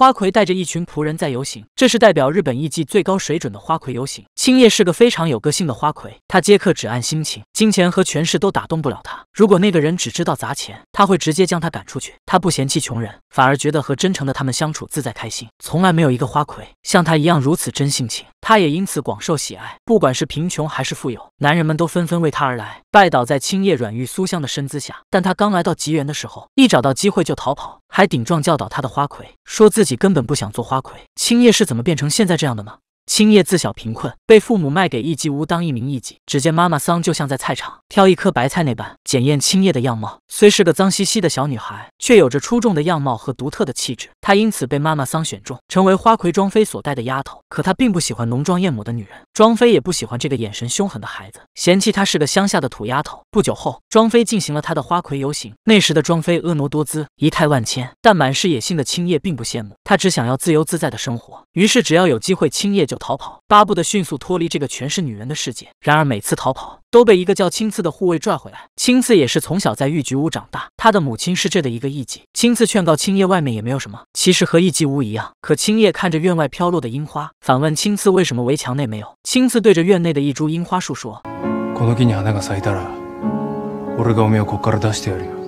花魁带着一群仆人在游行，这是代表日本艺伎最高水准的花魁游行。青叶是个非常有个性的花魁，他接客只按心情，金钱和权势都打动不了他。如果那个人只知道砸钱，他会直接将他赶出去。他不嫌弃穷人，反而觉得和真诚的他们相处自在开心。从来没有一个花魁像他一样如此真性情。他也因此广受喜爱，不管是贫穷还是富有，男人们都纷纷为他而来，拜倒在青叶软玉酥香的身姿下。但他刚来到吉原的时候，一找到机会就逃跑，还顶撞教导他的花魁，说自己根本不想做花魁。青叶是怎么变成现在这样的呢？青叶自小贫困，被父母卖给艺妓屋当一名艺妓。只见妈妈桑就像在菜场挑一颗白菜那般检验青叶的样貌，虽是个脏兮兮的小女孩，却有着出众的样貌和独特的气质。她因此被妈妈桑选中，成为花魁庄飞所带的丫头。可她并不喜欢浓妆艳抹的女人，庄飞也不喜欢这个眼神凶狠的孩子，嫌弃她是个乡下的土丫头。不久后，庄飞进行了她的花魁游行。那时的庄飞婀娜多姿，仪态万千，但满是野性的青叶并不羡慕，她只想要自由自在的生活。于是，只要有机会，青叶就。逃跑，巴不得迅速脱离这个全是女人的世界。然而每次逃跑都被一个叫青次的护卫拽回来。青次也是从小在玉菊屋长大，他的母亲是这的一个艺妓。青次劝告青叶外面也没有什么，其实和艺妓屋一样。可青叶看着院外飘落的樱花，反问青次为什么围墙内没有。青次对着院内的一株樱花树说。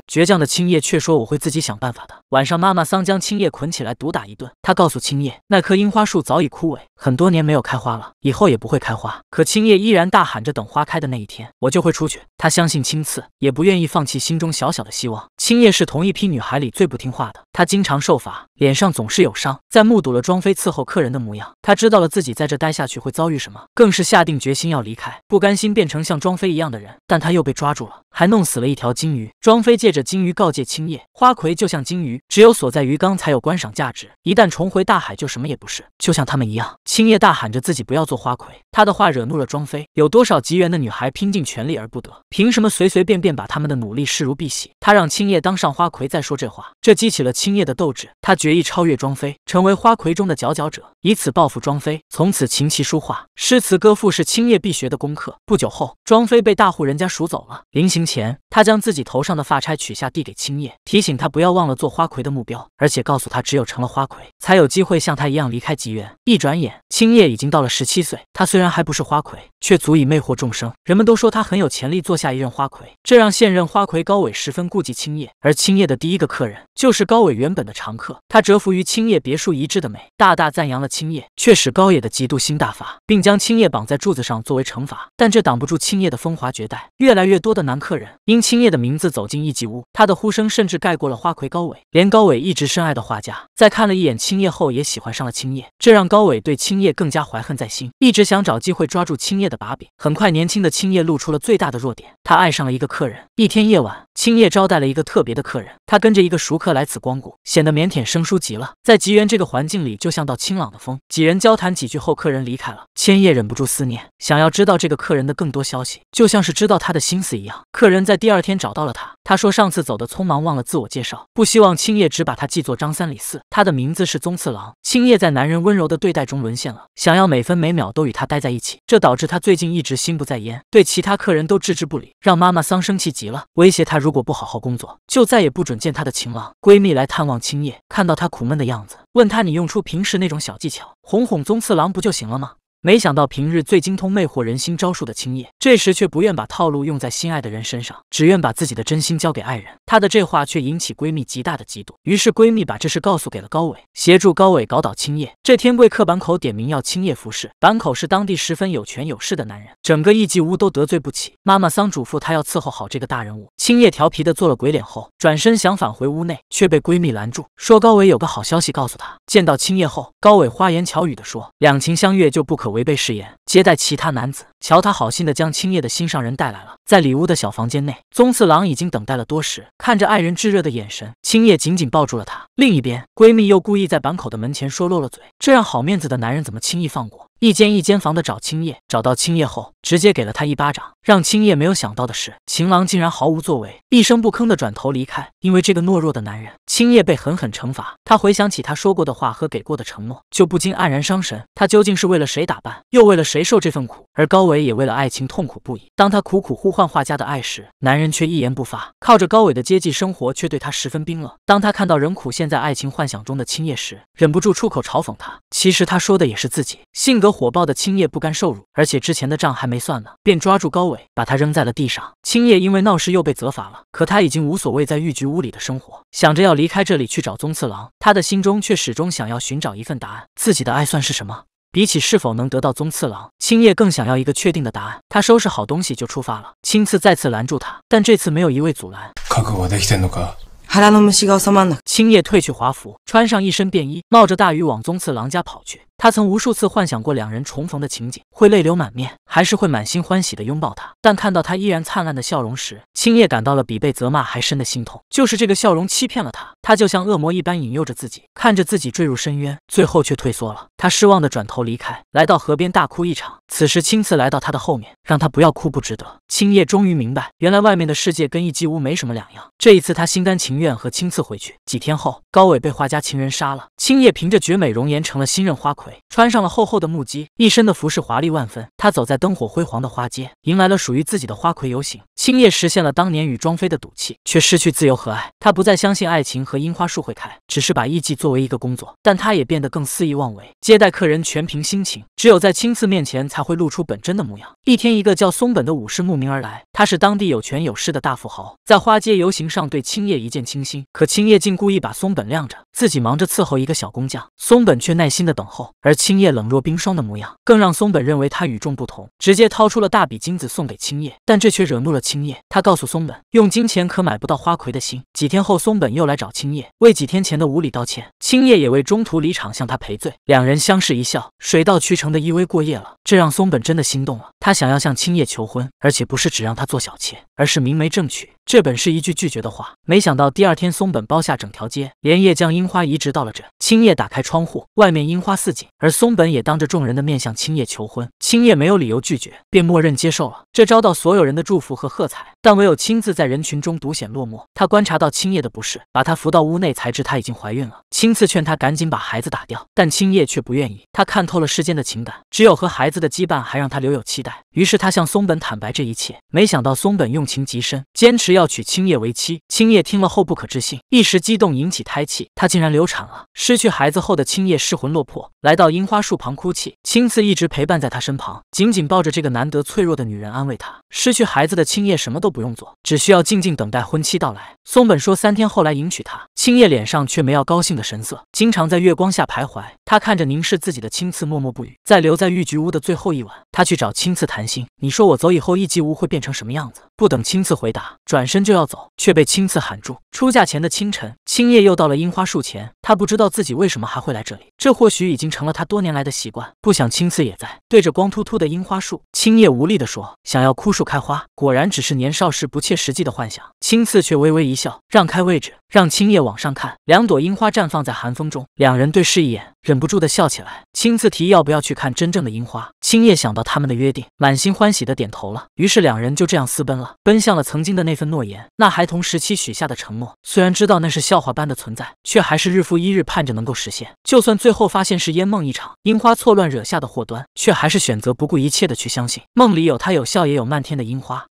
倔强的青叶却说：“我会自己想办法的。”晚上，妈妈桑将青叶捆起来，毒打一顿。她告诉青叶，那棵樱花树早已枯萎，很多年没有开花了，以后也不会开花。可青叶依然大喊着：“等花开的那一天，我就会出去。”她相信青刺，也不愿意放弃心中小小的希望。青叶是同一批女孩里最不听话的，她经常受罚。脸上总是有伤，在目睹了庄飞伺候客人的模样，他知道了自己在这待下去会遭遇什么，更是下定决心要离开，不甘心变成像庄飞一样的人。但他又被抓住了，还弄死了一条金鱼。庄飞借着金鱼告诫青叶，花魁就像金鱼，只有锁在鱼缸才有观赏价值，一旦重回大海就什么也不是，就像他们一样。青叶大喊着自己不要做花魁，他的话惹怒了庄飞，有多少吉缘的女孩拼尽全力而不得，凭什么随随便便把他们的努力视如敝屣？他让青叶当上花魁再说这话，这激起了青叶的斗志，他决。意超越庄飞，成为花魁中的佼佼者，以此报复庄飞。从此，琴棋书画、诗词歌赋是青叶必学的功课。不久后，庄飞被大户人家赎走了。临行前，他将自己头上的发钗取下，递给青叶，提醒他不要忘了做花魁的目标，而且告诉他，只有成了花魁，才有机会像他一样离开集园。一转眼，青叶已经到了十七岁。他虽然还不是花魁，却足以魅惑众生。人们都说他很有潜力做下一任花魁，这让现任花魁高伟十分顾忌青叶。而青叶的第一个客人就是高伟原本的常客，他。折服于青叶别墅一致的美，大大赞扬了青叶，却使高野的嫉妒心大发，并将青叶绑在柱子上作为惩罚。但这挡不住青叶的风华绝代。越来越多的男客人因青叶的名字走进艺伎屋，他的呼声甚至盖过了花魁高伟。连高伟一直深爱的画家，在看了一眼青叶后，也喜欢上了青叶，这让高伟对青叶更加怀恨在心，一直想找机会抓住青叶的把柄。很快，年轻的青叶露出了最大的弱点，他爱上了一个客人。一天夜晚，青叶招待了一个特别的客人，他跟着一个熟客来此光顾，显得腼腆生。叔急了，在吉原这个环境里，就像到清朗的风。几人交谈几句后，客人离开了。千叶忍不住思念，想要知道这个客人的更多消息，就像是知道他的心思一样。客人在第二天找到了他。他说上次走的匆忙，忘了自我介绍，不希望青叶只把他记作张三李四。他的名字是宗次郎。青叶在男人温柔的对待中沦陷了，想要每分每秒都与他待在一起，这导致他最近一直心不在焉，对其他客人都置之不理，让妈妈桑生气极了，威胁他如果不好好工作，就再也不准见他的情郎。闺蜜来探望青叶，看到她苦闷的样子，问他：“你用出平时那种小技巧，哄哄宗次郎不就行了吗？”没想到平日最精通魅惑人心招数的青叶，这时却不愿把套路用在心爱的人身上，只愿把自己的真心交给爱人。她的这话却引起闺蜜极大的嫉妒，于是闺蜜把这事告诉给了高伟，协助高伟搞倒青叶。这天贵客坂口点名要青叶服侍，坂口是当地十分有权有势的男人，整个艺伎屋都得罪不起。妈妈桑嘱咐他要伺候好这个大人物。青叶调皮的做了鬼脸后，转身想返回屋内，却被闺蜜拦住，说高伟有个好消息告诉他。见到青叶后，高伟花言巧语的说两情相悦就不可。违背誓言。接待其他男子，瞧他好心的将青叶的心上人带来了。在里屋的小房间内，宗次郎已经等待了多时，看着爱人炙热的眼神，青叶紧紧抱住了他。另一边，闺蜜又故意在板口的门前说漏了嘴，这让好面子的男人怎么轻易放过？一间一间房的找青叶，找到青叶后，直接给了他一巴掌。让青叶没有想到的是，情郎竟然毫无作为，一声不吭的转头离开。因为这个懦弱的男人，青叶被狠狠惩罚。他回想起他说过的话和给过的承诺，就不禁黯然伤神。他究竟是为了谁打扮，又为了谁？受这份苦，而高伟也为了爱情痛苦不已。当他苦苦呼唤画家的爱时，男人却一言不发。靠着高伟的接济生活，却对他十分冰冷。当他看到仍苦陷在爱情幻想中的青叶时，忍不住出口嘲讽他。其实他说的也是自己。性格火爆的青叶不甘受辱，而且之前的账还没算呢，便抓住高伟，把他扔在了地上。青叶因为闹事又被责罚了，可他已经无所谓在玉菊屋里的生活，想着要离开这里去找宗次郎。他的心中却始终想要寻找一份答案：自己的爱算是什么？比起是否能得到宗次郎，青叶更想要一个确定的答案。他收拾好东西就出发了。青次再次拦住他，但这次没有一位阻拦。看看我得去哪？青叶褪去华服，穿上一身便衣，冒着大雨往宗次郎家跑去。他曾无数次幻想过两人重逢的情景，会泪流满面，还是会满心欢喜的拥抱他。但看到他依然灿烂的笑容时，青叶感到了比被责骂还深的心痛。就是这个笑容欺骗了他，他就像恶魔一般引诱着自己，看着自己坠入深渊，最后却退缩了。他失望的转头离开，来到河边大哭一场。此时青赐来到他的后面，让他不要哭，不值得。青叶终于明白，原来外面的世界跟一鸡屋没什么两样。这一次他心甘情愿和青赐回去。几天后，高伟被画家情人杀了。青叶凭着绝美容颜成了新任花魁。穿上了厚厚的木屐，一身的服饰华丽万分。他走在灯火辉煌的花街，迎来了属于自己的花魁游行。青叶实现了当年与庄妃的赌气，却失去自由和爱。他不再相信爱情和樱花树会开，只是把艺伎作为一个工作。但他也变得更肆意妄为，接待客人全凭心情，只有在青赐面前才会露出本真的模样。一天，一个叫松本的武士慕名而来，他是当地有权有势的大富豪，在花街游行上对青叶一见倾心。可青叶竟故意把松本晾着。自己忙着伺候一个小工匠，松本却耐心的等候，而青叶冷若冰霜的模样，更让松本认为他与众不同，直接掏出了大笔金子送给青叶，但这却惹怒了青叶。他告诉松本，用金钱可买不到花魁的心。几天后，松本又来找青叶，为几天前的无礼道歉。青叶也为中途离场向他赔罪。两人相视一笑，水到渠成的依偎过夜了。这让松本真的心动了，他想要向青叶求婚，而且不是只让他做小妾，而是明媒正娶。这本是一句拒绝的话，没想到第二天松本包下整条街，连夜将英。樱花移植到了这，青叶打开窗户，外面樱花似锦。而松本也当着众人的面向青叶求婚，青叶没有理由拒绝，便默认接受了，这招到所有人的祝福和喝彩。但唯有亲自在人群中独显落寞。他观察到青叶的不适，把她扶到屋内，才知她已经怀孕了，亲自劝她赶紧把孩子打掉。但青叶却不愿意，她看透了世间的情感，只有和孩子的羁绊还让她留有期待。于是她向松本坦白这一切，没想到松本用情极深，坚持要娶青叶为妻。青叶听了后不可置信，一时激动引起胎气，她。竟然流产了。失去孩子后的青叶失魂落魄，来到樱花树旁哭泣。青次一直陪伴在她身旁，紧紧抱着这个难得脆弱的女人，安慰她。失去孩子的青叶什么都不用做，只需要静静等待婚期到来。松本说三天后来迎娶她。青叶脸上却没要高兴的神色，经常在月光下徘徊。他看着凝视自己的青次，默默不语。在留在玉菊屋的最后一晚。他去找青次谈心。你说我走以后，一骑屋会变成什么样子？不等青次回答，转身就要走，却被青次喊住。出嫁前的清晨，青叶又到了樱花树前。他不知道自己为什么还会来这里，这或许已经成了他多年来的习惯。不想青次也在，对着光秃秃的樱花树，青叶无力地说：“想要枯树开花，果然只是年少时不切实际的幻想。”青次却微微一笑，让开位置，让青叶往上看。两朵樱花绽放在寒风中，两人对视一眼，忍不住的笑起来。青次提要不要去看真正的樱花，青叶想到。他们的约定，满心欢喜的点头了。于是两人就这样私奔了，奔向了曾经的那份诺言，那孩童时期许下的承诺。虽然知道那是笑话般的存在，却还是日复一日盼着能够实现。就算最后发现是烟梦一场，樱花错乱惹下的祸端，却还是选择不顾一切的去相信。梦里有他，有笑，也有漫天的樱花。